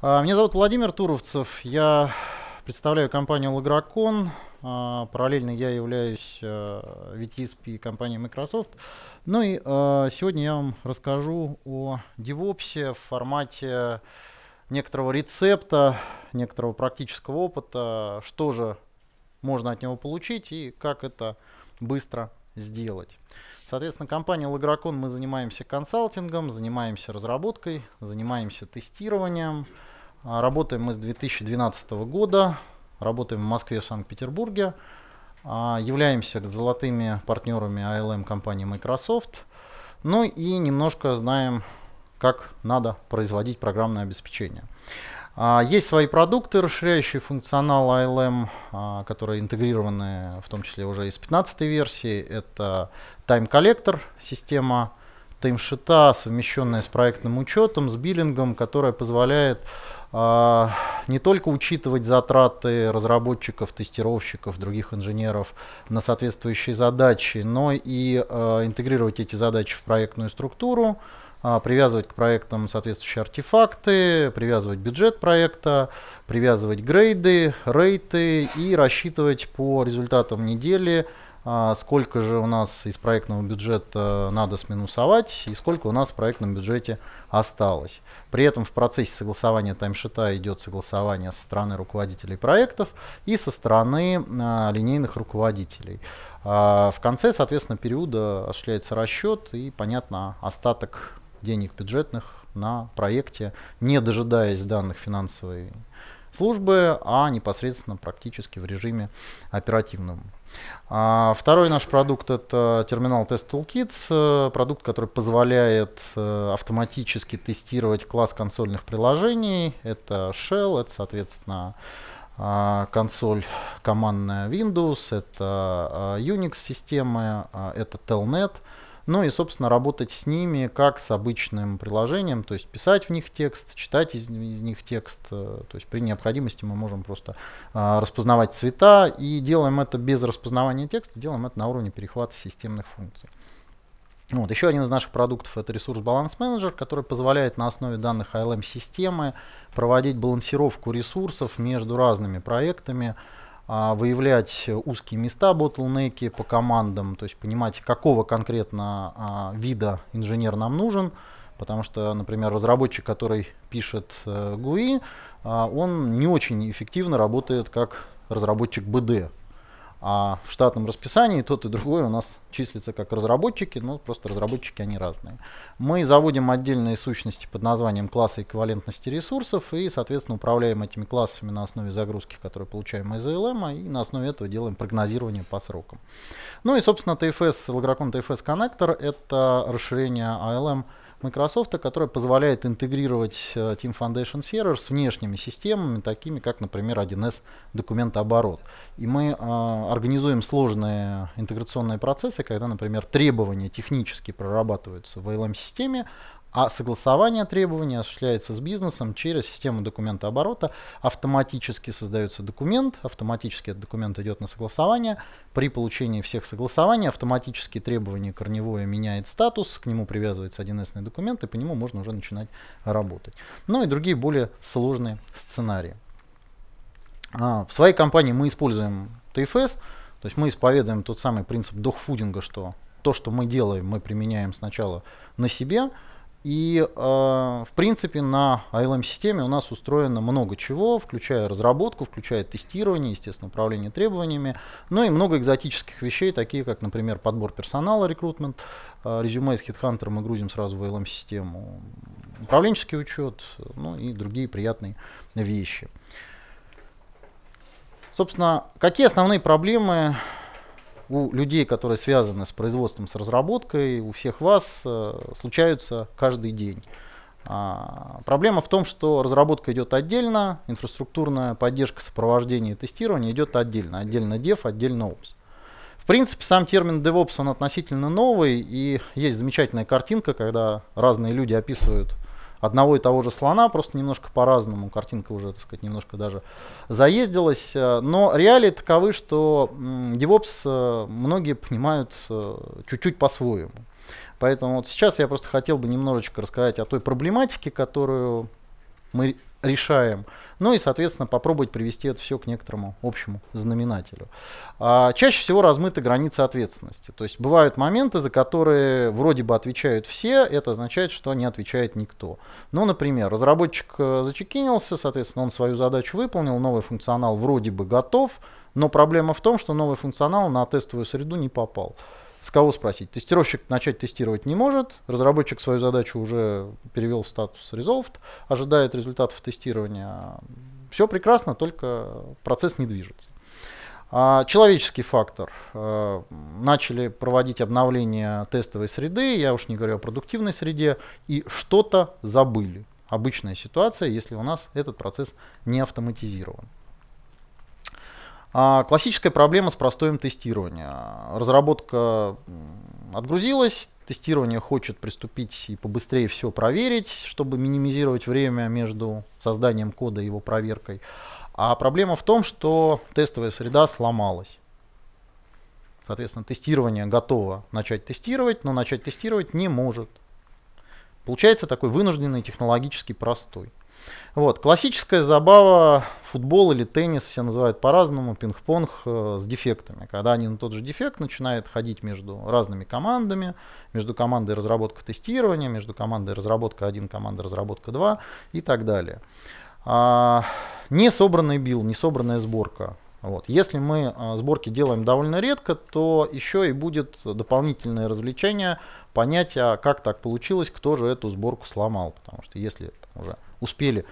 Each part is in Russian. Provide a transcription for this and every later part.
А, меня зовут Владимир Туровцев, я представляю компанию Логракон. А, параллельно я являюсь а, VTSP компании Microsoft. Ну и сегодня я вам расскажу о DevOps в формате некоторого рецепта, некоторого практического опыта, что же можно от него получить и как это быстро сделать. Соответственно, компания Логракон мы занимаемся консалтингом, занимаемся разработкой, занимаемся тестированием, а, работаем мы с 2012 года, работаем в Москве, в Санкт-Петербурге. А, являемся золотыми партнерами ALM компании Microsoft. Ну и немножко знаем, как надо производить программное обеспечение. А, есть свои продукты, расширяющие функционал ILM, которые интегрированы в том числе уже из 15 версии. Это Time Collector система таймшита, совмещенная с проектным учетом, с биллингом, которая позволяет а, не только учитывать затраты разработчиков, тестировщиков, других инженеров на соответствующие задачи, но и а, интегрировать эти задачи в проектную структуру, а, привязывать к проектам соответствующие артефакты, привязывать бюджет проекта, привязывать грейды, рейты и рассчитывать по результатам недели а сколько же у нас из проектного бюджета надо сминусовать и сколько у нас в проектном бюджете осталось. При этом в процессе согласования таймшита идет согласование со стороны руководителей проектов и со стороны а, линейных руководителей. А, в конце, соответственно, периода осуществляется расчет и, понятно, остаток денег бюджетных на проекте, не дожидаясь данных финансовой службы, а непосредственно практически в режиме оперативном. А, второй наш продукт это терминал Test Toolkit, э, продукт, который позволяет э, автоматически тестировать класс консольных приложений. Это Shell, это, соответственно, а, консоль командная Windows, это а, Unix системы, это Telnet. Ну и, собственно, работать с ними как с обычным приложением, то есть писать в них текст, читать из, из них текст. Э, то есть при необходимости мы можем просто а, распознавать цвета и делаем это без распознавания текста, делаем это на уровне перехвата системных функций. Вот. Еще один из наших продуктов это ресурс баланс менеджер, который позволяет на основе данных ILM эм системы проводить балансировку ресурсов между разными проектами, а, выявлять узкие места ботлнеки по командам, то есть понимать, какого конкретно а, вида инженер нам нужен, потому что, например, разработчик, который пишет GUI, э, а, он не очень эффективно работает как разработчик BD, а в штатном расписании тот и другой у нас числится как разработчики, но просто разработчики они разные. Мы заводим отдельные сущности под названием классы эквивалентности ресурсов и, соответственно, управляем этими классами на основе загрузки, которую получаем из ALM, и на основе этого делаем прогнозирование по срокам. Ну и, собственно, TFS, Logracon TFS Connector — это расширение ALM — Microsoft, которая позволяет интегрировать э, Team Foundation Server с внешними системами, такими как, например, 1С документооборот. И мы э, организуем сложные интеграционные процессы, когда, например, требования технически прорабатываются в LM-системе, а согласование требований осуществляется с бизнесом через систему документа оборота. Автоматически создается документ, автоматически этот документ идет на согласование. При получении всех согласований автоматически требование корневое меняет статус, к нему привязывается 1С документ, и по нему можно уже начинать работать. Ну и другие более сложные сценарии. А, в своей компании мы используем TFS то есть мы исповедуем тот самый принцип дохфудинга, что то, что мы делаем, мы применяем сначала на себе – и, э, в принципе, на ILM-системе у нас устроено много чего, включая разработку, включая тестирование, естественно, управление требованиями, но и много экзотических вещей, такие как, например, подбор персонала, рекрутмент, э, резюме из HeadHunter мы грузим сразу в ILM-систему, управленческий учет, ну и другие приятные вещи. Собственно, какие основные проблемы у людей, которые связаны с производством, с разработкой, у всех вас э, случаются каждый день. А, проблема в том, что разработка идет отдельно, инфраструктурная поддержка, сопровождение и тестирование идет отдельно. Отдельно Dev, отдельно Ops. В принципе, сам термин DevOps он относительно новый, и есть замечательная картинка, когда разные люди описывают одного и того же слона, просто немножко по-разному, картинка уже, так сказать, немножко даже заездилась. Э, но реалии таковы, что DevOps э, многие понимают э, чуть-чуть по-своему. Поэтому вот сейчас я просто хотел бы немножечко рассказать о той проблематике, которую мы решаем – ну и, соответственно, попробовать привести это все к некоторому общему знаменателю. А, чаще всего размыты границы ответственности. То есть бывают моменты, за которые вроде бы отвечают все, это означает, что не отвечает никто. Ну, например, разработчик э, зачекинился, соответственно, он свою задачу выполнил, новый функционал вроде бы готов, но проблема в том, что новый функционал на тестовую среду не попал с кого спросить. Тестировщик начать тестировать не может, разработчик свою задачу уже перевел в статус resolved, ожидает результатов тестирования. Все прекрасно, только процесс не движется. А, человеческий фактор. Э, начали проводить обновление тестовой среды, я уж не говорю о продуктивной среде, и что-то забыли. Обычная ситуация, если у нас этот процесс не автоматизирован. А, классическая проблема с простоем тестирования. Разработка отгрузилась, тестирование хочет приступить и побыстрее все проверить, чтобы минимизировать время между созданием кода и его проверкой. А проблема в том, что тестовая среда сломалась. Соответственно, тестирование готово начать тестировать, но начать тестировать не может. Получается такой вынужденный технологический простой. Вот, классическая забава, футбол или теннис, все называют по-разному, пинг-понг э, с дефектами. Когда один и тот же дефект начинает ходить между разными командами, между командой разработка тестирования, между командой разработка 1, командой разработка 2 и так далее. А, не собранный билд, не собранная сборка. Вот. Если мы а, сборки делаем довольно редко, то еще и будет дополнительное развлечение понять, а как так получилось, кто же эту сборку сломал. Потому что если там, уже успели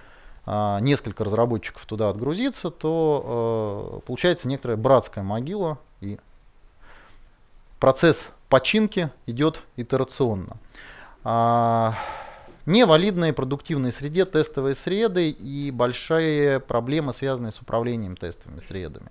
а, несколько разработчиков туда отгрузиться, то а, получается некоторая братская могила и процесс починки идет итерационно. А, невалидные продуктивные среде тестовые среды и большие проблемы, связанные с управлением тестовыми средами.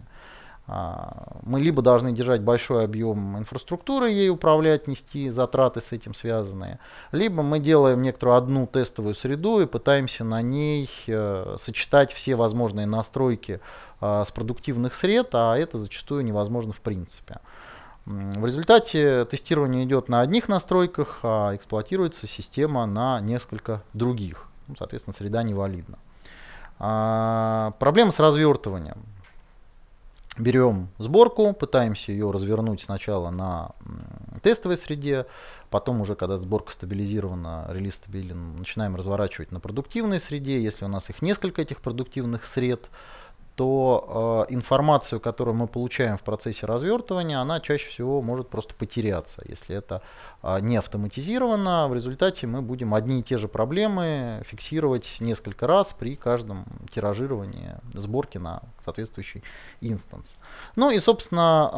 А, мы либо должны держать большой объем инфраструктуры, ей управлять, нести затраты с этим связанные, либо мы делаем некоторую одну тестовую среду и пытаемся на ней э, сочетать все возможные настройки а, с продуктивных сред, а это зачастую невозможно в принципе. В результате тестирование идет на одних настройках, а эксплуатируется система на несколько других. Ну, соответственно, среда невалидна. А, проблема с развертыванием берем сборку, пытаемся ее развернуть сначала на тестовой среде, потом уже, когда сборка стабилизирована, релиз стабилен, начинаем разворачивать на продуктивной среде. Если у нас их несколько этих продуктивных сред, то э, информацию, которую мы получаем в процессе развертывания, она чаще всего может просто потеряться, если это а, не автоматизировано, в результате мы будем одни и те же проблемы фиксировать несколько раз при каждом тиражировании сборки на соответствующий инстанс. Ну и, собственно,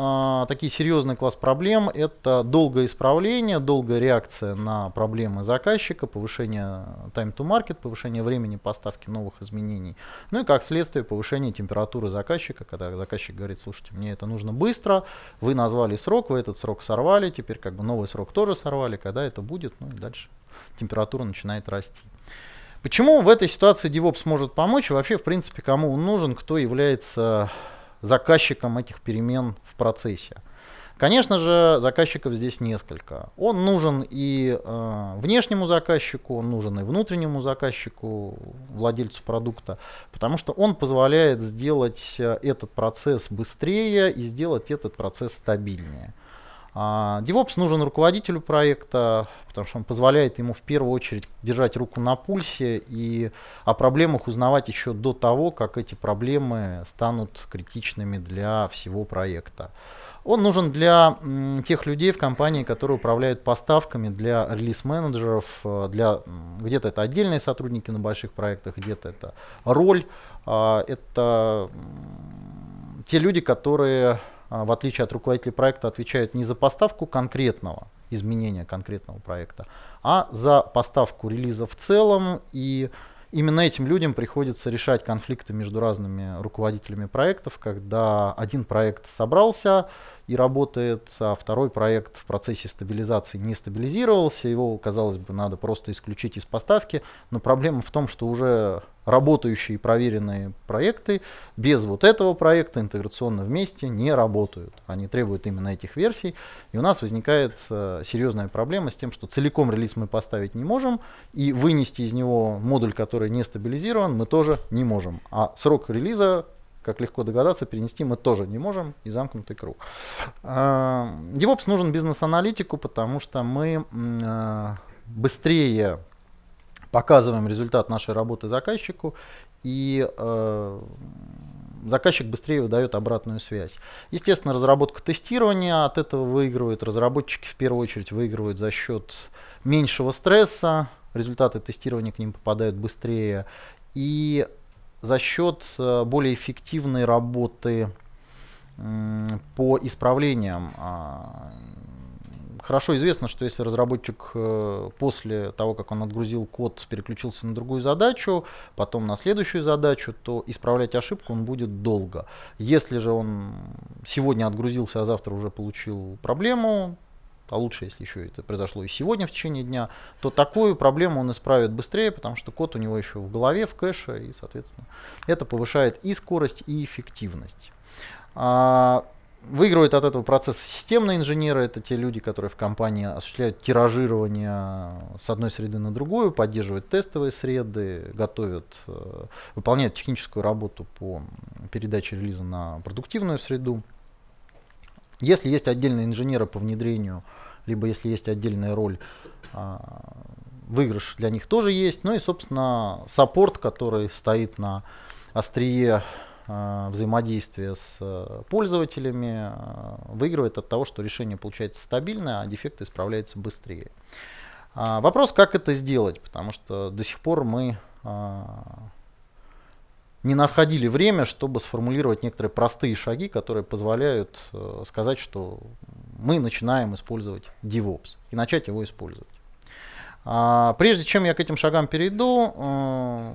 а, такие серьезный класс проблем — это долгое исправление, долгая реакция на проблемы заказчика, повышение time to market, повышение времени поставки новых изменений, ну и, как следствие, повышение температуры заказчика, когда заказчик говорит, слушайте, мне это нужно быстро, вы назвали срок, вы этот срок сорвали, теперь как бы новый срок тоже сорвали, когда это будет, ну и дальше температура начинает расти. Почему в этой ситуации DevOps может помочь вообще, в принципе, кому он нужен, кто является заказчиком этих перемен в процессе? Конечно же, заказчиков здесь несколько. Он нужен и э, внешнему заказчику, он нужен и внутреннему заказчику, владельцу продукта, потому что он позволяет сделать э, этот процесс быстрее и сделать этот процесс стабильнее. Э, а, DevOps нужен руководителю проекта, потому что он позволяет ему в первую очередь держать руку на пульсе и о проблемах узнавать еще до того, как эти проблемы станут критичными для всего проекта. Он нужен для тех людей в компании, которые управляют поставками, для релиз-менеджеров, э, для где-то это отдельные сотрудники на больших проектах, где-то это роль, а, это те люди, которые а, в отличие от руководителей проекта, отвечают не за поставку конкретного изменения конкретного проекта, а за поставку релиза в целом. И именно этим людям приходится решать конфликты между разными руководителями проектов, когда один проект собрался, и работает, а второй проект в процессе стабилизации не стабилизировался, его, казалось бы, надо просто исключить из поставки, но проблема в том, что уже работающие и проверенные проекты без вот этого проекта интеграционно вместе не работают. Они требуют именно этих версий. И у нас возникает э, серьезная проблема с тем, что целиком релиз мы поставить не можем, и вынести из него модуль, который не стабилизирован, мы тоже не можем. А срок релиза как легко догадаться, перенести мы тоже не можем, и замкнутый круг. DevOps нужен бизнес-аналитику, потому что мы а, быстрее показываем результат нашей работы заказчику, и а, заказчик быстрее выдает обратную связь. Естественно, разработка тестирования от этого выигрывает, разработчики в первую очередь выигрывают за счет меньшего стресса, результаты тестирования к ним попадают быстрее, и за счет э, более эффективной работы по исправлениям. А, хорошо известно, что если разработчик э, после того, как он отгрузил код, переключился на другую задачу, потом на следующую задачу, то исправлять ошибку он будет долго. Если же он сегодня отгрузился, а завтра уже получил проблему, а лучше, если еще это произошло и сегодня в течение дня, то такую проблему он исправит быстрее, потому что код у него еще в голове, в кэше, и, соответственно, это повышает и скорость, и эффективность. А, выигрывает от этого процесса системные инженеры, это те люди, которые в компании осуществляют тиражирование с одной среды на другую, поддерживают тестовые среды, готовят, э, выполняют техническую работу по передаче релиза на продуктивную среду. Если есть отдельные инженеры по внедрению, либо если есть отдельная роль, а, выигрыш для них тоже есть. Ну и, собственно, саппорт, который стоит на острие а, взаимодействия с э, пользователями, а, выигрывает от того, что решение получается стабильное, а дефекты исправляются быстрее. Вопрос, как это сделать, потому что до сих пор мы не находили время, чтобы сформулировать некоторые простые шаги, которые позволяют э, сказать, что мы начинаем использовать DevOps и начать его использовать. А, прежде чем я к этим шагам перейду, э,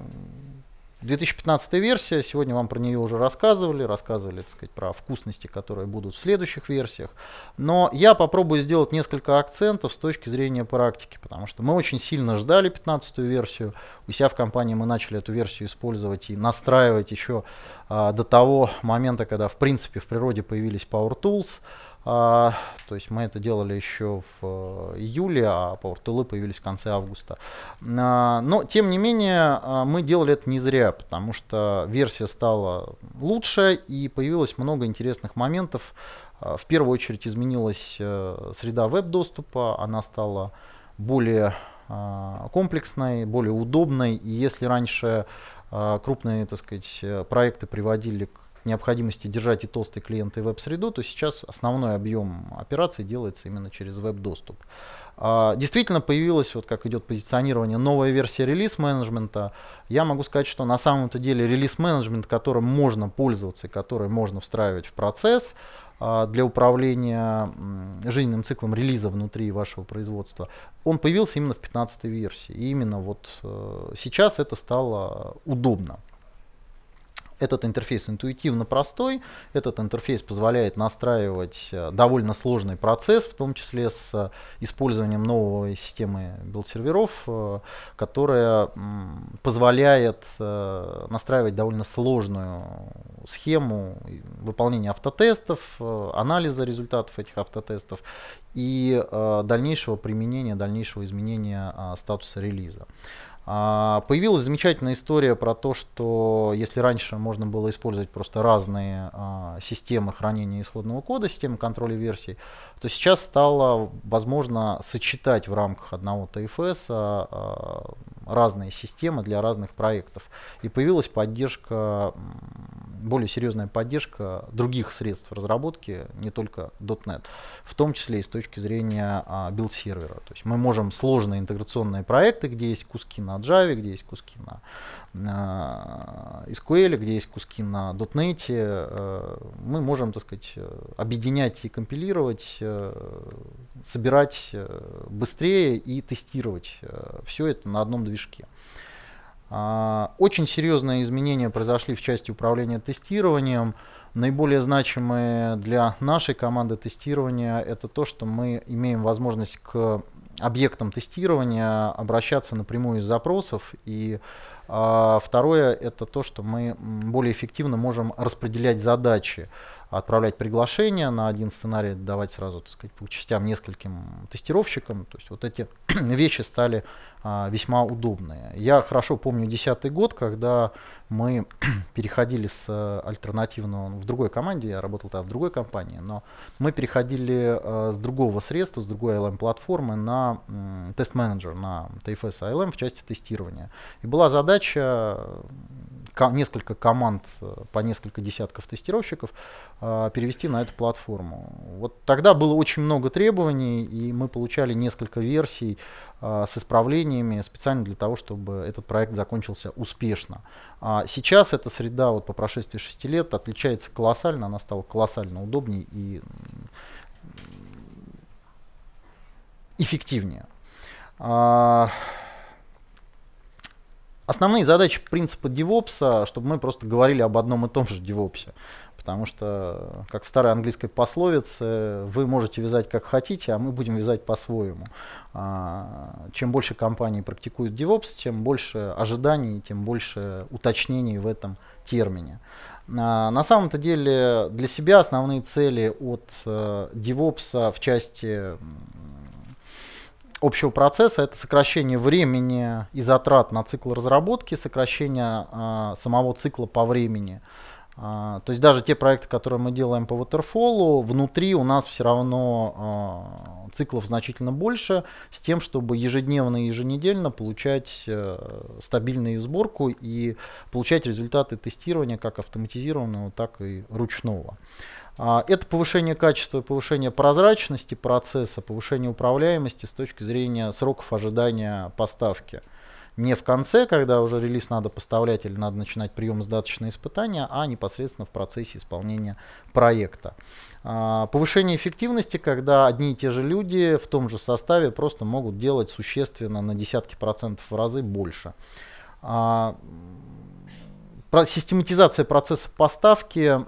2015 версия, сегодня вам про нее уже рассказывали, рассказывали, так сказать, про вкусности, которые будут в следующих версиях. Но я попробую сделать несколько акцентов с точки зрения практики, потому что мы очень сильно ждали 15 версию. У себя в компании мы начали эту версию использовать и настраивать еще а, до того момента, когда, в принципе, в природе появились Power Tools. А, то есть мы это делали еще в э, июле, а PowerTool появились в конце августа. А, но, тем не менее, а, мы делали это не зря, потому что версия стала лучше и появилось много интересных моментов. А, в первую очередь изменилась э, среда веб-доступа, она стала более а, комплексной, более удобной. И если раньше а, крупные так сказать, э, проекты приводили к необходимости держать и толстый клиент, и веб-среду, то сейчас основной объем операций делается именно через веб-доступ. А, действительно появилась, вот как идет позиционирование, новая версия релиз-менеджмента. Я могу сказать, что на самом-то деле релиз-менеджмент, которым можно пользоваться и который можно встраивать в процесс, а, для управления жизненным циклом релиза внутри вашего производства, он появился именно в 15 версии. И именно вот э, сейчас это стало удобно этот интерфейс интуитивно простой, этот интерфейс позволяет настраивать э, довольно сложный процесс, в том числе с э, использованием новой системы билд-серверов, э, которая позволяет настраивать довольно сложную схему выполнения автотестов, анализа результатов этих автотестов и дальнейшего применения, дальнейшего изменения статуса релиза. А, появилась замечательная история про то, что если раньше можно было использовать просто разные а, системы хранения исходного кода, системы контроля версий, то сейчас стало возможно сочетать в рамках одного ТФС а, а, разные системы для разных проектов. И появилась поддержка, более серьезная поддержка других средств разработки, не только .NET, в том числе и с точки зрения а, билд-сервера. То есть мы можем сложные интеграционные проекты, где есть куски на Java, где есть куски на SQL, э, где есть куски на .NET, э, мы можем, так сказать, э, объединять и компилировать, собирать быстрее и тестировать все это на одном движке. А, очень серьезные изменения произошли в части управления тестированием. Наиболее значимые для нашей команды тестирования это то, что мы имеем возможность к объектам тестирования обращаться напрямую из запросов и э, а второе – это то, что мы более эффективно можем распределять задачи отправлять приглашения на один сценарий, давать сразу, так сказать, по частям нескольким тестировщикам. То есть вот эти вещи стали а, весьма удобные. Я хорошо помню 2010 год, когда мы переходили с э, альтернативного, ну, в другой команде, я работал тогда в другой компании, но мы переходили э, с другого средства, с другой ILM платформы на тест-менеджер, на TFS ILM в части тестирования. И была задача э, несколько команд по несколько десятков тестировщиков перевести на эту платформу. Вот тогда было очень много требований, и мы получали несколько версий Э, с исправлениями специально для того, чтобы этот проект закончился успешно. А сейчас эта среда вот по прошествии 6 лет отличается колоссально, она стала колоссально удобнее и эффективнее. А, основные задачи принципа DevOps, чтобы мы просто говорили об одном и том же DevOps потому что, э, как в старой английской пословице, вы можете вязать как хотите, а мы будем вязать по-своему. А, чем больше компаний практикуют DevOps, тем больше ожиданий, тем больше уточнений в этом термине. А, на самом-то деле для себя основные цели от э, DevOps в части общего процесса это сокращение времени и затрат на цикл разработки, сокращение э, самого цикла по времени. А, то есть даже те проекты, которые мы делаем по Waterfall, внутри у нас все равно а, циклов значительно больше, с тем, чтобы ежедневно и еженедельно получать э, стабильную сборку и получать результаты тестирования как автоматизированного, так и ручного. А, это повышение качества, повышение прозрачности процесса, повышение управляемости с точки зрения сроков ожидания поставки не в конце, когда уже релиз надо поставлять или надо начинать прием сдаточные испытания, а непосредственно в процессе исполнения проекта. А, повышение эффективности, когда одни и те же люди в том же составе просто могут делать существенно на десятки процентов в разы больше а, систематизация процесса поставки,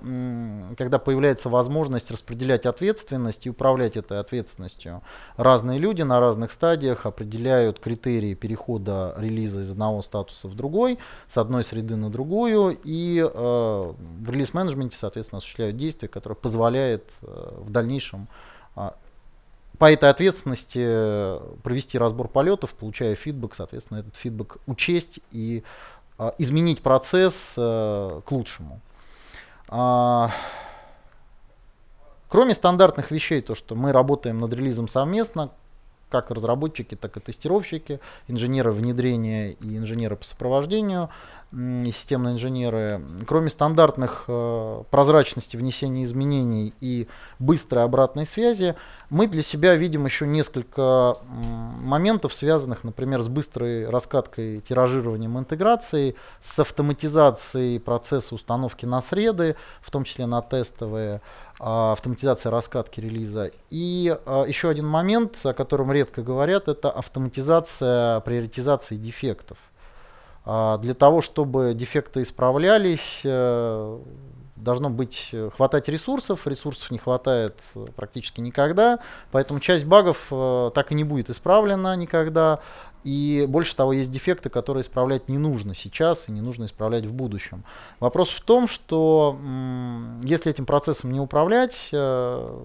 когда появляется возможность распределять ответственность и управлять этой ответственностью. Разные люди на разных стадиях определяют критерии перехода релиза из одного статуса в другой, с одной среды на другую, и э, в релиз-менеджменте, соответственно, осуществляют действия, которые позволяют э, в дальнейшем э, по этой ответственности провести разбор полетов, получая фидбэк, соответственно, этот фидбэк учесть и а, изменить процесс э, к лучшему. А, кроме стандартных вещей, то, что мы работаем над релизом совместно, как разработчики, так и тестировщики, инженеры внедрения и инженеры по сопровождению, и системные инженеры. Кроме стандартных э, прозрачности внесения изменений и быстрой обратной связи, мы для себя видим еще несколько э, моментов, связанных, например, с быстрой раскаткой, тиражированием интеграции, с автоматизацией процесса установки на среды, в том числе на тестовые, а, автоматизация раскатки релиза. И а, еще один момент, о котором редко говорят, это автоматизация приоритизации дефектов. А, для того, чтобы дефекты исправлялись, э, должно быть э, хватать ресурсов, ресурсов не хватает э, практически никогда, поэтому часть багов так и не будет исправлена никогда, и больше того, есть дефекты, которые исправлять не нужно сейчас и не нужно исправлять в будущем. Вопрос в том, что если этим процессом не управлять, э,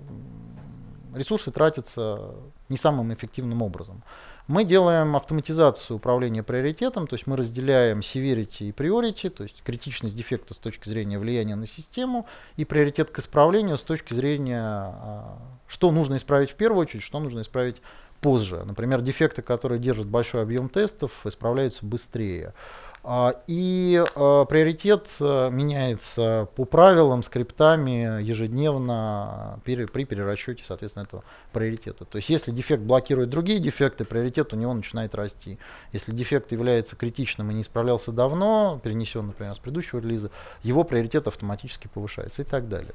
ресурсы тратятся не самым эффективным образом. Мы делаем автоматизацию управления приоритетом, то есть мы разделяем severity и priority, то есть критичность дефекта с точки зрения влияния на систему и приоритет к исправлению с точки зрения, а, что нужно исправить в первую очередь, что нужно исправить позже. Например, дефекты, которые держат большой объем тестов, исправляются быстрее. А, и а, приоритет э, меняется по правилам, скриптами ежедневно э, при перерасчете, соответственно, этого приоритета. То есть, если дефект блокирует другие дефекты, приоритет у него начинает расти. Если дефект является критичным и не исправлялся давно, перенесен, например, с предыдущего релиза, его приоритет автоматически повышается и так далее.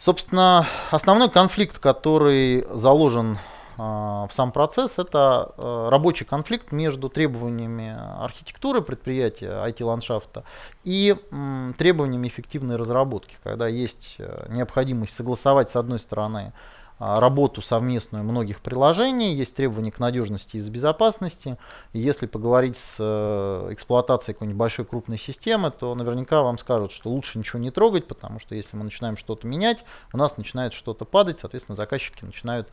Собственно, основной конфликт, который заложен а, в сам процесс, это а, рабочий конфликт между требованиями архитектуры предприятия, IT-ландшафта и требованиями эффективной разработки, когда есть э, необходимость согласовать с одной стороны а, работу совместную многих приложений, есть требования к надежности и безопасности. И если поговорить с э, эксплуатацией какой-нибудь большой крупной системы, то наверняка вам скажут, что лучше ничего не трогать, потому что если мы начинаем что-то менять, у нас начинает что-то падать, соответственно, заказчики начинают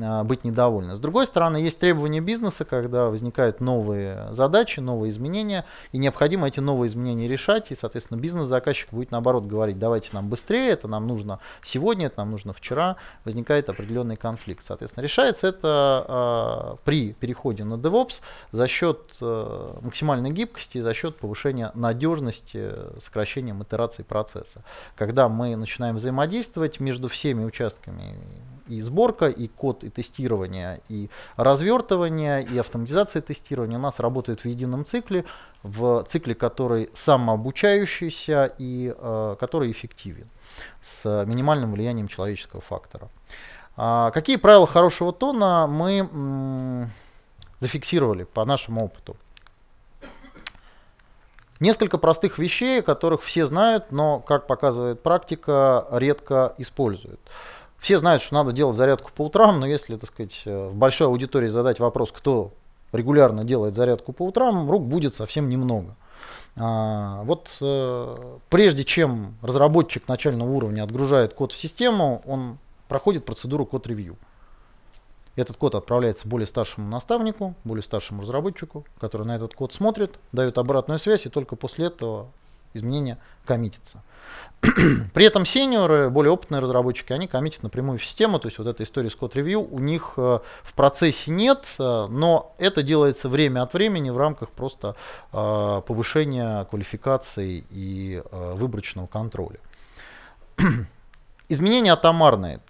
а, быть недовольны. С другой стороны, есть требования бизнеса, когда возникают новые задачи, новые изменения, и необходимо эти новые изменения решать, и, соответственно, бизнес-заказчик будет наоборот говорить, давайте нам быстрее, это нам нужно сегодня, это нам нужно вчера. Возникает определенный конфликт. Соответственно, решается это э, при переходе на DevOps за счет э, максимальной гибкости, за счет повышения надежности, сокращением итераций процесса. Когда мы начинаем взаимодействовать между всеми участками и сборка, и код, и тестирование, и развертывание, и автоматизация тестирования у нас работает в едином цикле, в цикле, который самообучающийся и э, который эффективен с минимальным влиянием человеческого фактора. А, какие правила хорошего тона мы зафиксировали по нашему опыту? Несколько простых вещей, которых все знают, но, как показывает практика, редко используют. Все знают, что надо делать зарядку по утрам, но если, так сказать, э, в большой аудитории задать вопрос, кто регулярно делает зарядку по утрам, рук будет совсем немного. А, вот э, прежде чем разработчик начального уровня отгружает код в систему, он проходит процедуру код-ревью. Этот код отправляется более старшему наставнику, более старшему разработчику, который на этот код смотрит, дает обратную связь, и только после этого изменения коммитится. При этом сеньоры, более опытные разработчики, они коммитят напрямую в систему, то есть вот эта история с код-ревью у них э, в процессе нет, э, но это делается время от времени в рамках просто э, повышения квалификации и выборочного контроля. Изменения атомарные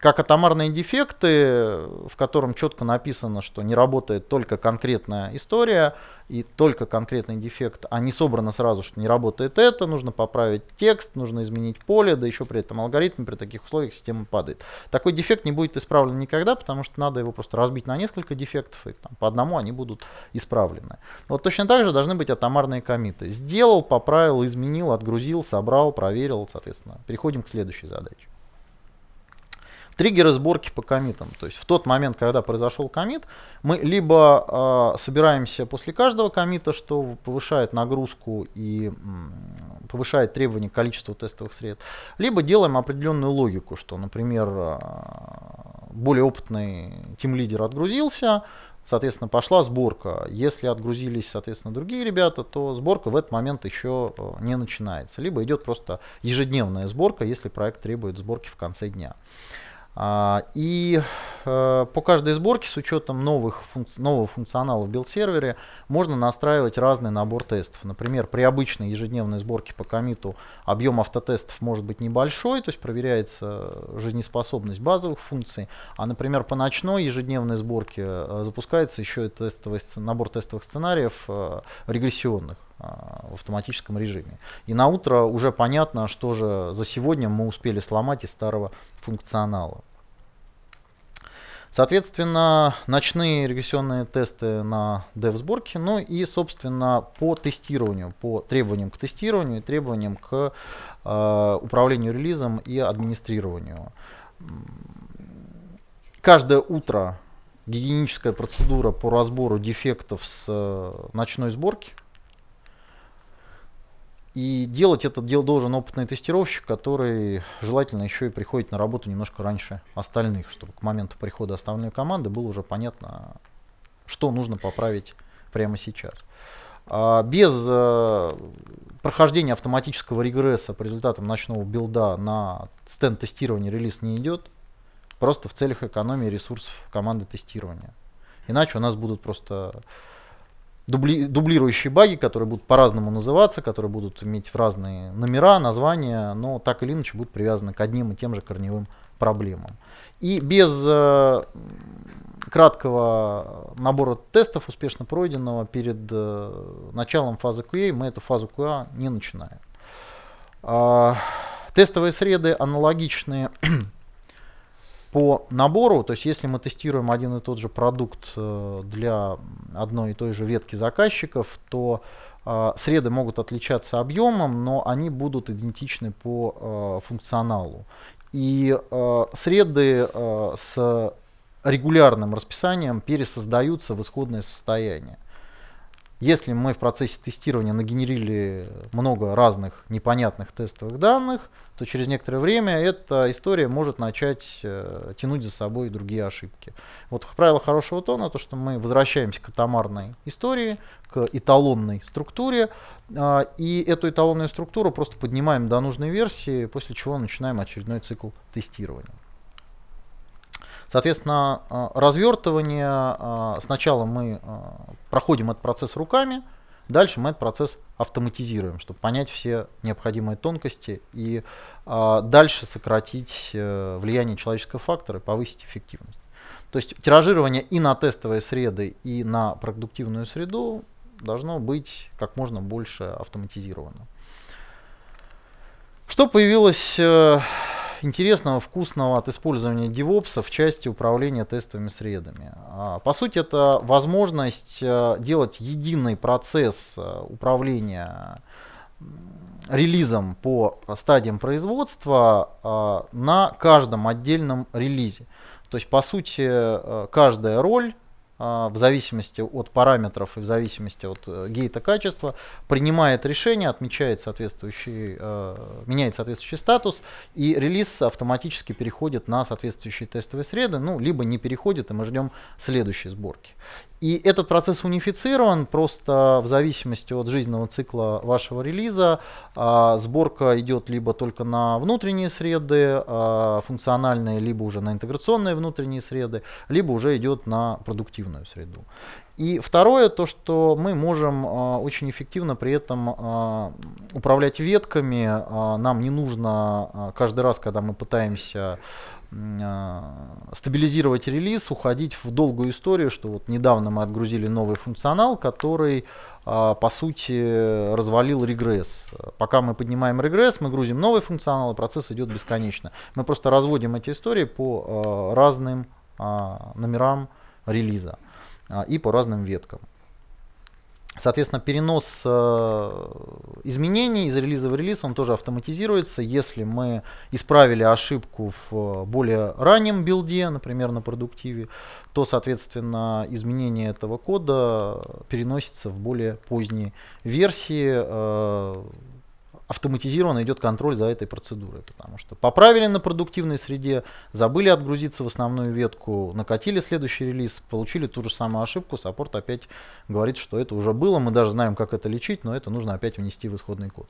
как атомарные дефекты, в котором четко написано, что не работает только конкретная история и только конкретный дефект, а не собрано сразу, что не работает это, нужно поправить текст, нужно изменить поле, да еще при этом алгоритм при таких условиях система падает. Такой дефект не будет исправлен никогда, потому что надо его просто разбить на несколько дефектов, и там, по одному они будут исправлены. Вот точно так же должны быть атомарные комиты. Сделал, поправил, изменил, отгрузил, собрал, проверил, соответственно. Переходим к следующей задаче триггеры сборки по комитам. То есть в тот момент, когда произошел комит, мы либо э, собираемся после каждого комита, что повышает нагрузку и м, повышает требования к количеству тестовых средств, либо делаем определенную логику, что, например, э, более опытный тим-лидер отгрузился, соответственно, пошла сборка. Если отгрузились, соответственно, другие ребята, то сборка в этот момент еще а, не начинается. Либо идет просто ежедневная сборка, если проект требует сборки в конце дня. А, и э, по каждой сборке с учетом новых функци- нового функционала в билд-сервере можно настраивать разный набор тестов. Например, при обычной ежедневной сборке по комиту объем автотестов может быть небольшой, то есть проверяется жизнеспособность базовых функций. А, например, по ночной ежедневной сборке э, запускается еще и тестовый, набор тестовых сценариев э, регрессионных. А, в автоматическом режиме. И на утро уже понятно, что же за сегодня мы успели сломать из старого функционала. Соответственно, ночные регрессионные тесты на dev-сборке, ну и, собственно, по тестированию, по требованиям к тестированию и требованиям к э, управлению релизом и администрированию. Каждое утро гигиеническая процедура по разбору дефектов с э, ночной сборки – и делать это дело должен опытный тестировщик, который желательно еще и приходит на работу немножко раньше остальных, чтобы к моменту прихода основной команды было уже понятно, что нужно поправить прямо сейчас. А без э, прохождения автоматического регресса по результатам ночного билда на стенд тестирования релиз не идет, просто в целях экономии ресурсов команды тестирования. Иначе у нас будут просто дубли, дублирующие баги, которые будут по-разному называться, которые будут иметь разные номера, названия, но так или иначе будут привязаны к одним и тем же корневым проблемам. И без э, краткого набора тестов, успешно пройденного перед э, началом фазы QA, мы эту фазу QA не начинаем. Э, тестовые среды аналогичные по набору, то есть если мы тестируем один и тот же продукт э, для одной и той же ветки заказчиков, то э, среды могут отличаться объемом, но они будут идентичны по э, функционалу. И среды с регулярным расписанием пересоздаются в исходное состояние. Если мы в процессе тестирования нагенерили много разных непонятных тестовых данных, то через некоторое время эта история может начать э, тянуть за собой другие ошибки. Вот правило хорошего тона, то что мы возвращаемся к атомарной истории, к эталонной структуре, э, и эту эталонную структуру просто поднимаем до нужной версии, после чего начинаем очередной цикл тестирования. Соответственно, а, развертывание а, сначала мы а, проходим этот процесс руками, дальше мы этот процесс автоматизируем, чтобы понять все необходимые тонкости и дальше сократить э, влияние человеческого фактора и повысить эффективность. То есть тиражирование и на тестовые среды, и на продуктивную среду должно быть как можно больше автоматизировано. Что появилось э, интересного, вкусного от использования DevOps в части управления тестовыми средами. А, по сути, это возможность э, делать единый процесс э, управления релизом по стадиям производства а, на каждом отдельном релизе. То есть, по сути, э, каждая роль а, в зависимости от параметров и в зависимости от э, гейта качества, принимает решение, отмечает соответствующий, э, меняет соответствующий статус, и релиз автоматически переходит на соответствующие тестовые среды, ну, либо не переходит, и мы ждем следующей сборки. И этот процесс унифицирован, просто в зависимости от жизненного цикла вашего релиза а, сборка идет либо только на внутренние среды, а, функциональные, либо уже на интеграционные внутренние среды, либо уже идет на продуктивные корпоративную среду. И второе, то, что мы можем а, очень эффективно при этом а, управлять ветками. А, нам не нужно каждый раз, когда мы пытаемся стабилизировать релиз, уходить в долгую историю, что вот недавно мы отгрузили новый функционал, который по сути развалил регресс. Пока мы поднимаем регресс, мы грузим новый функционал, и процесс идет бесконечно. Мы просто разводим эти истории по разным номерам релиза а, и по разным веткам. Соответственно, перенос э, изменений из релиза в релиз, он тоже автоматизируется. Если мы исправили ошибку в э, более раннем билде, например, на продуктиве, то, соответственно, изменение этого кода переносится в более поздние версии. Э, автоматизированно идет контроль за этой процедурой. Потому что поправили на продуктивной среде, забыли отгрузиться в основную ветку, накатили следующий релиз, получили ту же самую ошибку, саппорт опять говорит, что это уже было, мы даже знаем, как это лечить, но это нужно опять внести в исходный код.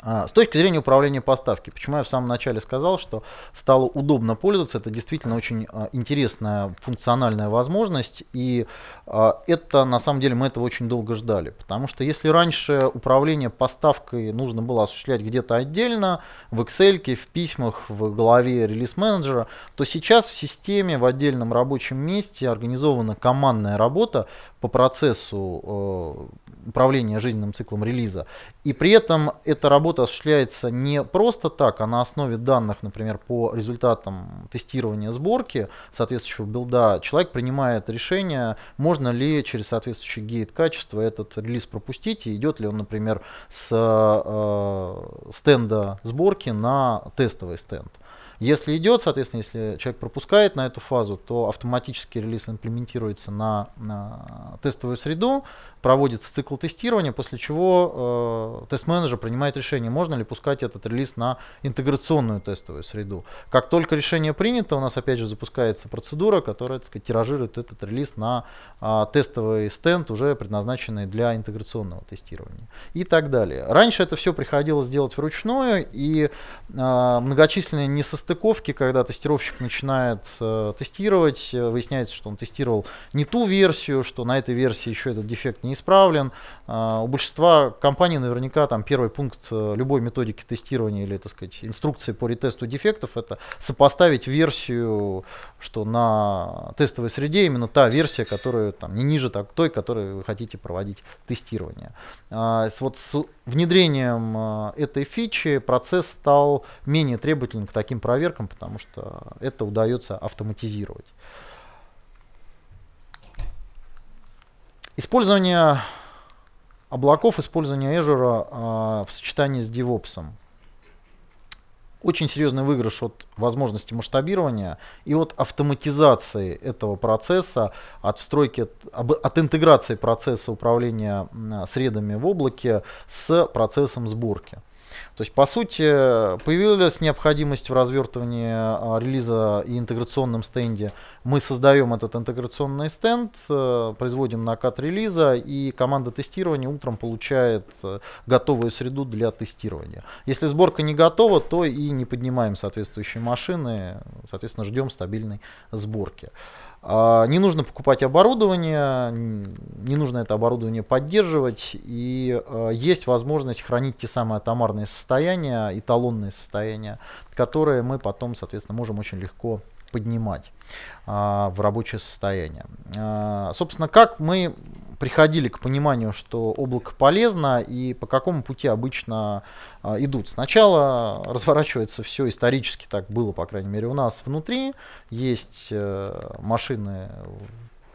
А, с точки зрения управления поставки, почему я в самом начале сказал, что стало удобно пользоваться, это действительно очень а, интересная функциональная возможность, и а, это на самом деле мы этого очень долго ждали, потому что если раньше управление поставкой нужно было осуществлять где-то отдельно, в Excel, в письмах, в голове релиз-менеджера, то сейчас в системе в отдельном рабочем месте организована командная работа по процессу э, управления жизненным циклом релиза. И при этом эта работа осуществляется не просто так, а на основе данных, например, по результатам тестирования сборки соответствующего билда, человек принимает решение, можно ли через соответствующий гейт качества этот релиз пропустить, и идет ли он, например, с э, стенда сборки на тестовый стенд. Если идет, соответственно, если человек пропускает на эту фазу, то автоматически релиз имплементируется на, на тестовую среду, проводится цикл тестирования, после чего э, тест-менеджер принимает решение, можно ли пускать этот релиз на интеграционную тестовую среду. Как только решение принято, у нас опять же запускается процедура, которая так сказать, тиражирует этот релиз на э, тестовый стенд, уже предназначенный для интеграционного тестирования и так далее. Раньше это все приходилось делать вручную, и э, многочисленные несостыковки, когда тестировщик начинает э, тестировать, э, выясняется, что он тестировал не ту версию, что на этой версии еще этот дефект не исправлен. А, у большинства компаний наверняка там первый пункт э, любой методики тестирования или, так сказать, инструкции по ретесту дефектов это сопоставить версию, что на тестовой среде именно та версия, которая там не ниже так, той, которой вы хотите проводить тестирование. А, вот с внедрением э, этой фичи процесс стал менее требовательным к таким проверкам, потому что это удается автоматизировать. Использование облаков, использование Azure а, в сочетании с DevOps. Очень серьезный выигрыш от возможности масштабирования и от автоматизации этого процесса, от встройки, от, от интеграции процесса управления средами в облаке с процессом сборки. То есть, по сути, появилась необходимость в развертывании а, релиза и интеграционном стенде. Мы создаем этот интеграционный стенд, э, производим накат релиза, и команда тестирования утром получает э, готовую среду для тестирования. Если сборка не готова, то и не поднимаем соответствующие машины, соответственно, ждем стабильной сборки. А, не нужно покупать оборудование, не нужно это оборудование поддерживать, и а, есть возможность хранить те самые атомарные состояния, эталонные состояния, которые мы потом, соответственно, можем очень легко поднимать а, в рабочее состояние. А, собственно, как мы приходили к пониманию, что облако полезно и по какому пути обычно а, идут. Сначала разворачивается все исторически, так было, по крайней мере, у нас внутри. Есть а, машины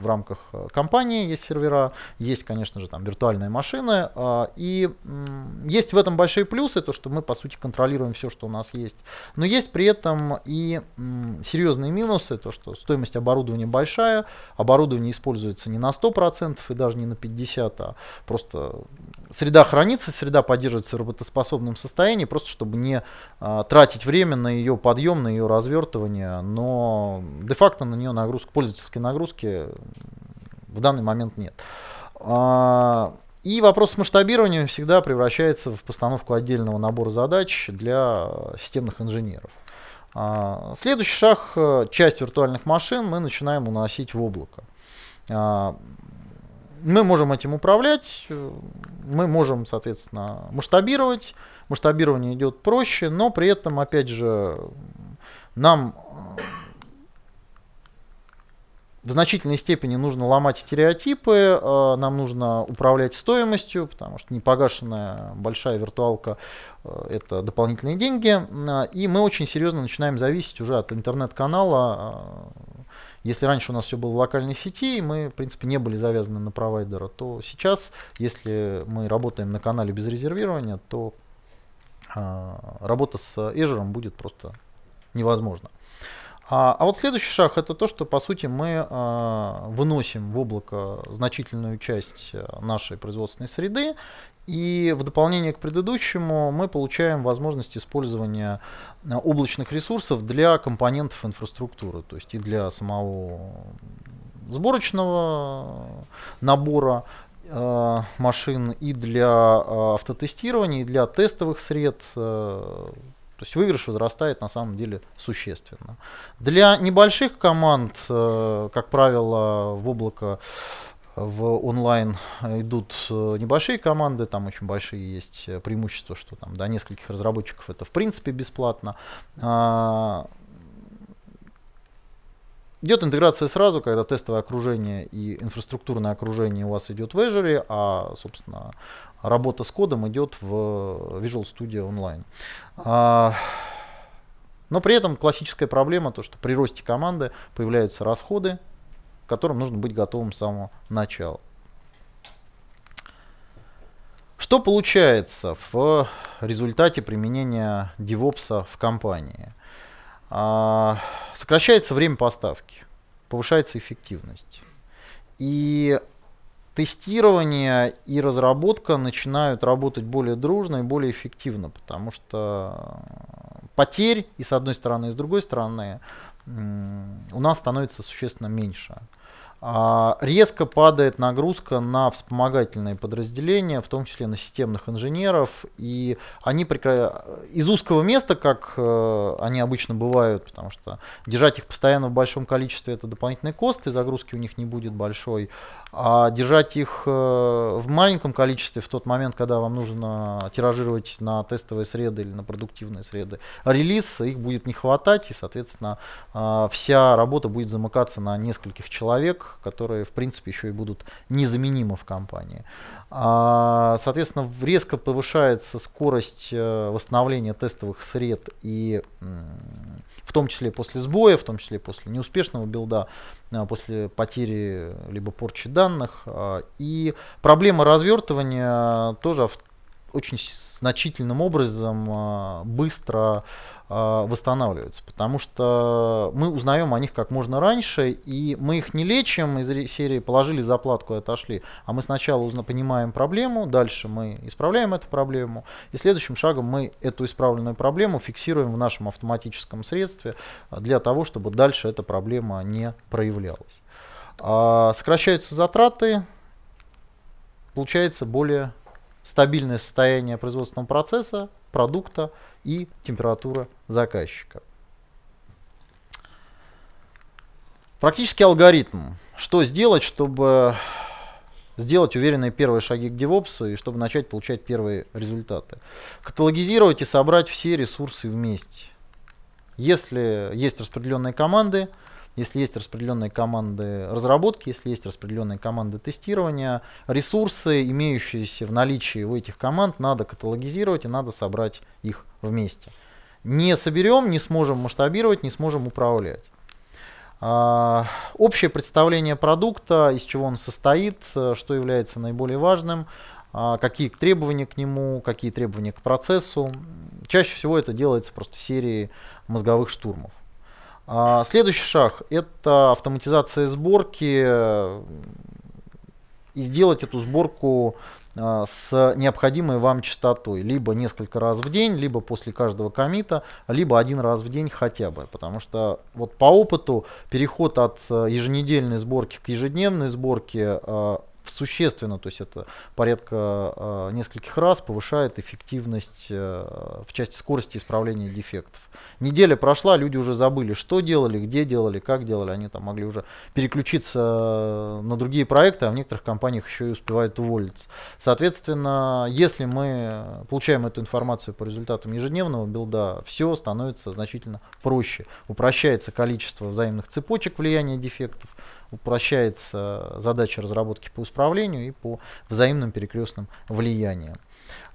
в рамках э, компании есть сервера, есть, конечно же, там виртуальные машины. А, и есть в этом большие плюсы, то, что мы, по сути, контролируем все, что у нас есть. Но есть при этом и серьезные минусы, то, что стоимость оборудования большая, оборудование используется не на 100% и даже не на 50%, а просто среда хранится, среда поддерживается в работоспособном состоянии, просто чтобы не а, тратить время на ее подъем, на ее развертывание, но де-факто на нее нагрузки, пользовательской нагрузки в данный момент нет. А, и вопрос с масштабированием всегда превращается в постановку отдельного набора задач для системных инженеров. А, следующий шаг, э, часть виртуальных машин мы начинаем уносить в облако. А, мы можем этим управлять, э, мы можем, соответственно, масштабировать. Масштабирование идет проще, но при этом, опять же, нам э, в значительной степени нужно ломать стереотипы, э, нам нужно управлять стоимостью, потому что непогашенная большая виртуалка – это дополнительные деньги. И мы очень серьезно начинаем зависеть уже от интернет-канала, если раньше у нас все было в локальной сети, и мы, в принципе, не были завязаны на провайдера, то сейчас, если мы работаем на канале без резервирования, то э, работа с Azure будет просто невозможна. А, а вот следующий шаг это то, что по сути мы э, выносим в облако значительную часть а, нашей производственной среды и в дополнение к предыдущему мы получаем возможность использования а, облачных ресурсов для компонентов инфраструктуры, то есть и для самого сборочного набора э, машин, и для э, автотестирования, и для тестовых сред. Э, то есть выигрыш возрастает на самом деле существенно. Для небольших команд, как правило, в облако в онлайн э, идут э, небольшие команды, там очень большие есть э, преимущества, что там до нескольких разработчиков это в принципе бесплатно. А, идет интеграция сразу, когда тестовое окружение и инфраструктурное окружение у вас идет в Azure, а, собственно, работа с кодом идет в Visual Studio Online. А, но при этом классическая проблема, то что при росте команды появляются расходы, которым нужно быть готовым с самого начала. Что получается в результате применения DevOps в компании? А, сокращается время поставки, повышается эффективность. И тестирование и разработка начинают работать более дружно и более эффективно, потому что потерь и с одной стороны, и с другой стороны у нас становится существенно меньше. А, резко падает нагрузка на вспомогательные подразделения, в том числе на системных инженеров, и они прекра... из узкого места, как э, они обычно бывают, потому что держать их постоянно в большом количестве это дополнительные косты, загрузки у них не будет большой, а держать их э, в маленьком количестве в тот момент, когда вам нужно тиражировать на тестовые среды или на продуктивные среды релиз, их будет не хватать, и, соответственно, э, вся работа будет замыкаться на нескольких человек, которые, в принципе, еще и будут незаменимы в компании. А, соответственно, резко повышается скорость э, восстановления тестовых сред, и в том числе после сбоя, в том числе после неуспешного билда, Э, после потери э, либо порчи данных. Э, и проблема развертывания тоже очень значительным образом а, быстро а, восстанавливаются, потому что мы узнаем о них как можно раньше, и мы их не лечим из серии «положили заплатку и отошли», а мы сначала узна- понимаем проблему, дальше мы исправляем эту проблему, и следующим шагом мы эту исправленную проблему фиксируем в нашем автоматическом средстве для того, чтобы дальше эта проблема не проявлялась. А, сокращаются затраты, получается более стабильное состояние производственного процесса, продукта и температура заказчика. Практический алгоритм. Что сделать, чтобы сделать уверенные первые шаги к DevOps и чтобы начать получать первые результаты. Каталогизировать и собрать все ресурсы вместе. Если есть распределенные команды, если есть распределенные команды разработки, если есть распределенные команды тестирования, ресурсы, имеющиеся в наличии у этих команд, надо каталогизировать и надо собрать их вместе. Не соберем, не сможем масштабировать, не сможем управлять. А, общее представление продукта, из чего он состоит, э, что является наиболее важным, а, какие требования к нему, какие требования к процессу. Чаще всего это делается просто серией мозговых штурмов. А, следующий шаг – это автоматизация сборки и сделать эту сборку а, с необходимой вам частотой, либо несколько раз в день, либо после каждого комита, либо один раз в день хотя бы, потому что вот по опыту переход от а, еженедельной сборки к ежедневной сборке в существенно, то есть это порядка э, нескольких раз повышает эффективность э, в части скорости исправления дефектов. Неделя прошла, люди уже забыли, что делали, где делали, как делали, они там могли уже переключиться на другие проекты, а в некоторых компаниях еще и успевают уволиться. Соответственно, если мы получаем эту информацию по результатам ежедневного билда, все становится значительно проще. Упрощается количество взаимных цепочек влияния дефектов, упрощается задача разработки по исправлению и по взаимным перекрестным влияниям.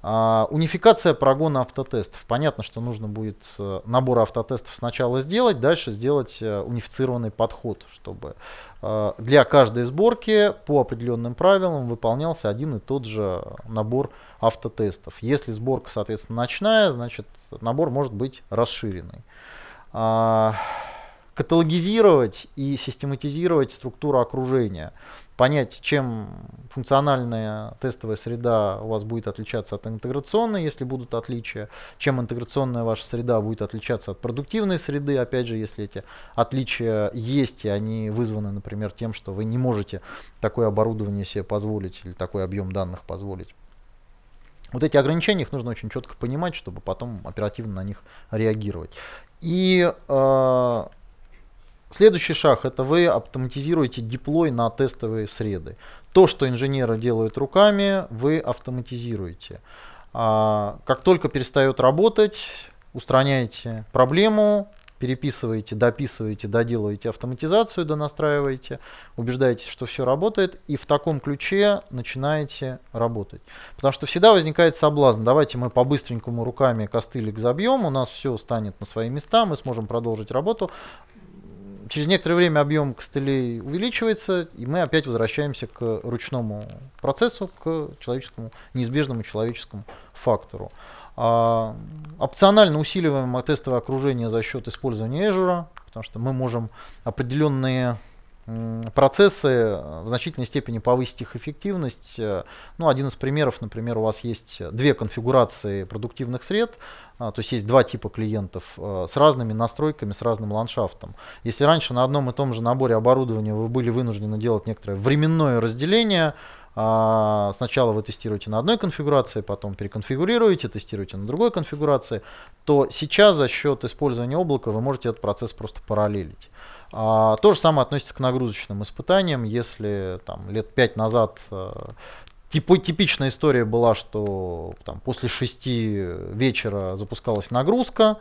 А, унификация прогона автотестов. Понятно, что нужно будет э, набор автотестов сначала сделать, дальше сделать э, унифицированный подход, чтобы э, для каждой сборки по определенным правилам выполнялся один и тот же набор автотестов. Если сборка, соответственно, ночная, значит набор может быть расширенный. А, каталогизировать и систематизировать структуру окружения, понять, чем функциональная тестовая среда у вас будет отличаться от интеграционной, если будут отличия, чем интеграционная ваша среда будет отличаться от продуктивной среды, опять же, если эти отличия есть, и они вызваны, например, тем, что вы не можете такое оборудование себе позволить или такой объем данных позволить. Вот эти ограничения, их нужно очень четко понимать, чтобы потом оперативно на них реагировать. И э, Следующий шаг это вы автоматизируете диплой на тестовые среды. То, что инженеры делают руками, вы автоматизируете. А, как только перестает работать, устраняете проблему, переписываете, дописываете, доделываете автоматизацию, донастраиваете, убеждаетесь, что все работает, и в таком ключе начинаете работать. Потому что всегда возникает соблазн, давайте мы по-быстренькому руками костылик забьем, у нас все станет на свои места, мы сможем продолжить работу через некоторое время объем костылей увеличивается, и мы опять возвращаемся к ручному процессу, к человеческому, неизбежному человеческому фактору. А, опционально усиливаем тестовое окружение за счет использования Azure, потому что мы можем определенные процессы, э, в значительной степени повысить их эффективность. Э, ну, один из примеров, например, у вас есть две конфигурации продуктивных сред, а, то есть есть два типа клиентов э, с разными настройками, с разным ландшафтом. Если раньше на одном и том же наборе оборудования вы были вынуждены делать некоторое временное разделение, а, сначала вы тестируете на одной конфигурации, потом переконфигурируете, тестируете на другой конфигурации, то сейчас за счет использования облака вы можете этот процесс просто параллелить. А, то же самое относится к нагрузочным испытаниям. Если там, лет пять назад э, типу, типичная история была, что там, после шести вечера запускалась нагрузка,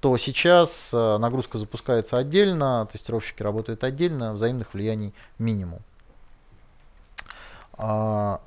то сейчас э, нагрузка запускается отдельно, тестировщики работают отдельно, взаимных влияний минимум. А,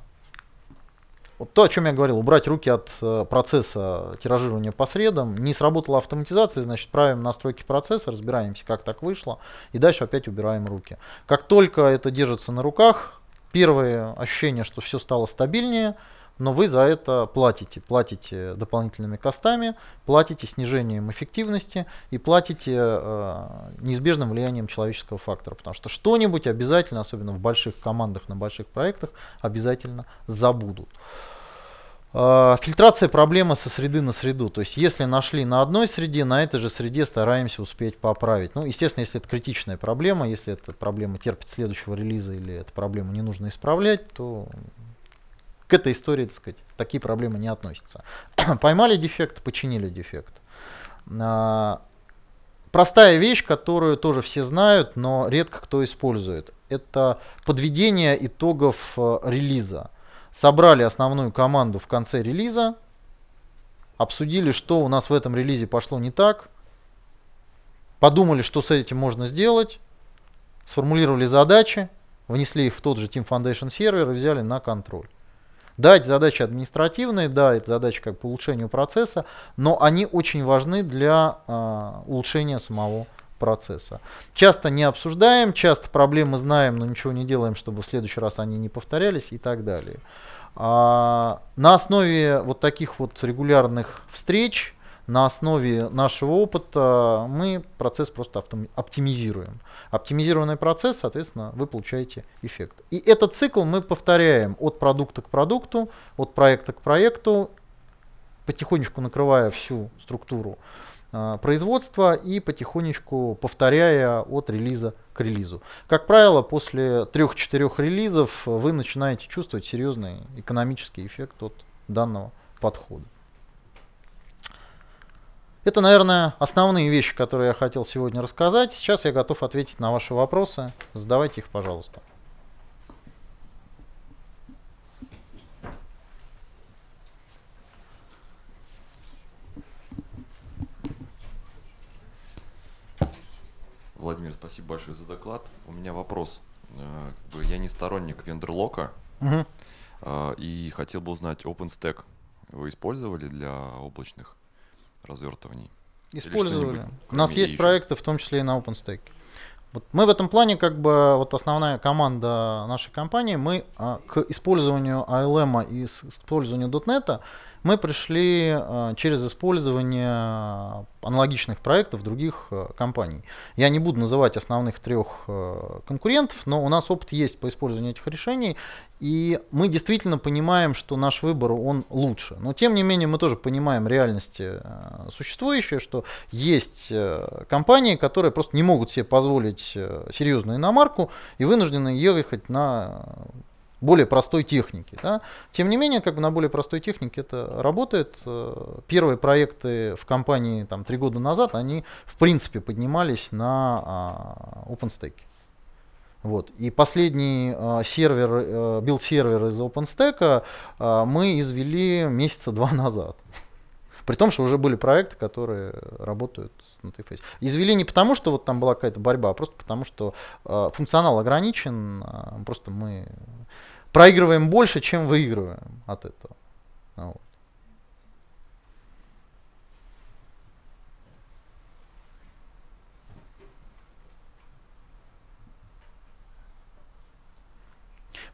вот то, о чем я говорил, убрать руки от э, процесса тиражирования по средам. Не сработала автоматизация, значит, правим настройки процесса, разбираемся, как так вышло, и дальше опять убираем руки. Как только это держится на руках, первое ощущение, что все стало стабильнее – но вы за это платите. Платите дополнительными костами, платите снижением эффективности и платите э, неизбежным влиянием человеческого фактора. Потому что что-нибудь обязательно, особенно в больших командах, на больших проектах, обязательно забудут. Э, фильтрация проблемы со среды на среду. То есть, если нашли на одной среде, на этой же среде стараемся успеть поправить. Ну, естественно, если это критичная проблема, если эта проблема терпит следующего релиза или эта проблема не нужно исправлять, то к этой истории, так сказать, такие проблемы не относятся. Поймали дефект, починили дефект. А, простая вещь, которую тоже все знают, но редко кто использует. Это подведение итогов э, релиза. Собрали основную команду в конце релиза, обсудили, что у нас в этом релизе пошло не так, подумали, что с этим можно сделать, сформулировали задачи, внесли их в тот же Team Foundation сервер и взяли на контроль. Да, эти задачи административные, да, это задачи как по улучшению процесса, но они очень важны для э, улучшения самого процесса. Часто не обсуждаем, часто проблемы знаем, но ничего не делаем, чтобы в следующий раз они не повторялись и так далее. А, на основе вот таких вот регулярных встреч, на основе нашего опыта мы процесс просто оптимизируем. Оптимизированный процесс, соответственно, вы получаете эффект. И этот цикл мы повторяем от продукта к продукту, от проекта к проекту, потихонечку накрывая всю структуру а, производства и потихонечку повторяя от релиза к релизу. Как правило, после 3-4 релизов вы начинаете чувствовать серьезный экономический эффект от данного подхода. Это, наверное, основные вещи, которые я хотел сегодня рассказать. Сейчас я готов ответить на ваши вопросы. Задавайте их, пожалуйста. Владимир, спасибо большое за доклад. У меня вопрос. Э, я не сторонник вендерлока угу. и хотел бы узнать OpenStack. Вы использовали для облачных? развертываний. Использовали. У нас есть еще. проекты, в том числе и на OpenStack. Вот мы в этом плане, как бы, вот основная команда нашей компании, мы а, к использованию ALM и с, использованию .NET мы пришли а, через использование аналогичных проектов других а, компаний. Я не буду называть основных трех а, конкурентов, но у нас опыт есть по использованию этих решений, и мы действительно понимаем, что наш выбор, он лучше. Но тем не менее мы тоже понимаем реальности существующие, что есть компании, которые просто не могут себе позволить серьезную иномарку и вынуждены ехать на более простой техники. Да? Тем не менее, как бы на более простой технике это работает. Э, первые проекты в компании там, три года назад, они в принципе поднимались на а, OpenStack. Вот. И последний э, сервер, э, билд-сервер из OpenStack э, мы извели месяца два назад. При том, что уже были проекты, которые работают внутри Face. Извели не потому, что вот там была какая-то борьба, а просто потому, что э, функционал ограничен, э, просто мы проигрываем больше, чем выигрываем от этого. Вот.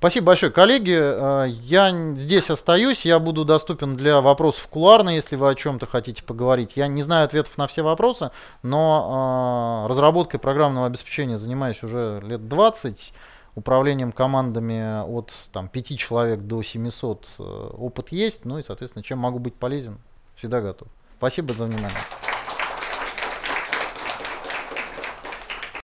Спасибо большое, коллеги. Э, я здесь остаюсь. Я буду доступен для вопросов куларно, если вы о чем-то хотите поговорить. Я не знаю ответов на все вопросы, но э, разработкой программного обеспечения занимаюсь уже лет 20 управлением командами от там, 5 человек до 700 э, опыт есть. Ну и, соответственно, чем могу быть полезен, всегда готов. Спасибо за внимание.